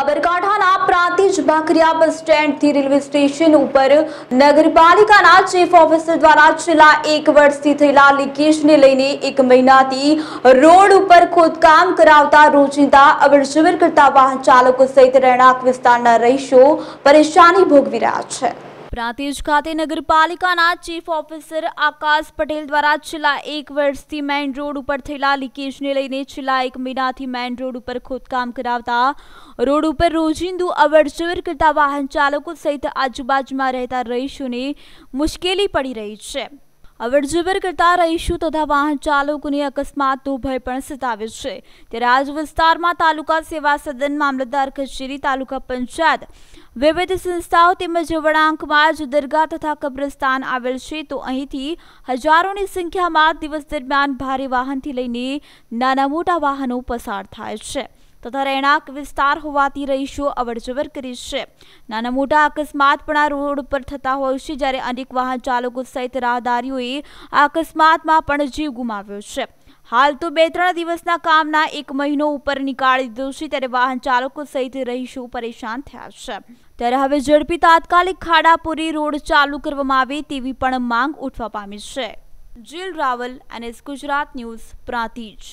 સાબરકાંઠાના પ્રાંતિજ ભાખરિયા બસ સ્ટેન્ડથી railway station ઉપર નગરપાલિકાના ચીફ ઓફિસર દ્વારા છેલ્લા એક વર્ષથી થયેલા લીકેજને લઈને એક મહિનાથી રોડ ઉપર ખોદકામ કરાવતા રોજિંદા અવરજવર કરતા વાહન ચાલકો સહિત રહેણાંક વિસ્તારના રહીશો પરેશાની ભોગવી રહ્યા છે પ્રાંતિજ ખાતે નગરપાલિકાના ચીફ ઓફિસર આકાશ પટેલ દ્વારા છેલ્લા એક વર્ષથી મેઇન રોડ ઉપર થયેલા લીકેજને લઈને છેલ્લા એક મહિનાથી મેઇન રોડ ઉપર ખોદકામ કરાવતા રોડ ઉપર રોજિંદુ અવરજવર કરતા વાહન ચાલકો સહિત આજુબાજુમાં રહેતા રહીશોને મુશ્કેલી પડી રહી છે અવરજવર કરતા રહીશું તથા વાહન ચાલકોને અકસ્માતનો ભય પણ સતાવે છે ત્યારે આજ વિસ્તારમાં તાલુકા સેવા સદન મામલતદાર કચેરી તાલુકા પંચાયત વિવિધ સંસ્થાઓ તેમજ વળાંકમાં જ દરગાહ તથા કબ્રસ્તાન આવેલ છે તો અહીંથી હજારોની સંખ્યામાં દિવસ દરમિયાન ભારે વાહનથી લઈને નાના મોટા વાહનો પસાર થાય છે તથા રહેણાંક વિસ્તાર હોવાથી રહીશો અવરજવર કરી છે નાના મોટા અકસ્માત પણ આ રોડ ઉપર થતા હોય છે જ્યારે અનેક વાહન ચાલકો સહિત રાહદારીઓએ આ અકસ્માતમાં પણ જીવ ગુમાવ્યો છે હાલ તો બે ત્રણ દિવસના કામના એક મહિનો ઉપર નીકાળી દીધો છે ત્યારે વાહન ચાલકો સહિત રહીશો પરેશાન થયા છે ત્યારે હવે ઝડપી તાત્કાલિક ખાડાપુરી રોડ ચાલુ કરવામાં આવે તેવી પણ માંગ ઉઠવા પામી છે જીલ રાવલ એનએસ ગુજરાત ન્યૂઝ પ્રાંતિજ